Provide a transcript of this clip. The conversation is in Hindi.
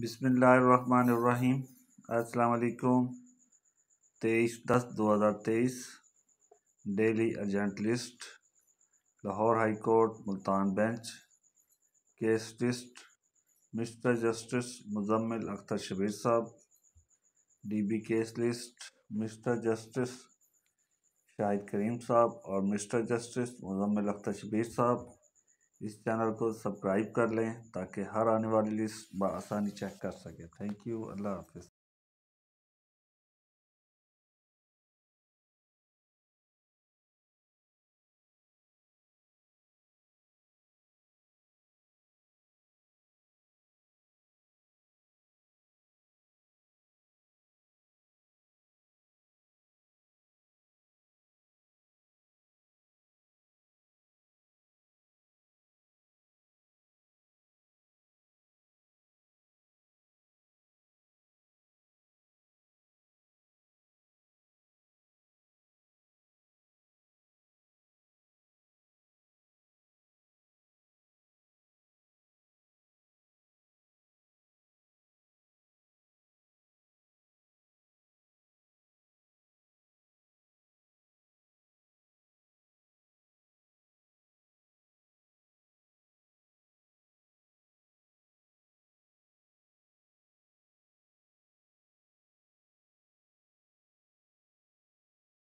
बिसमीम असलकुम तेईस दस दो हज़ार तेईस daily urgent list Lahore high court Multan bench case list mister justice Muzammil Akhtar Shabbir sahab D B case list mister justice Shahid Karim sahab और मिस्टर जस्टिस मुजम्मिल अख्तर शबीर साहब इस चैनल को सब्सक्राइब कर लें ताकि हर आने वाली लिस्ट बसानी चेक कर सकें थैंक यू अल्लाह हाफिज़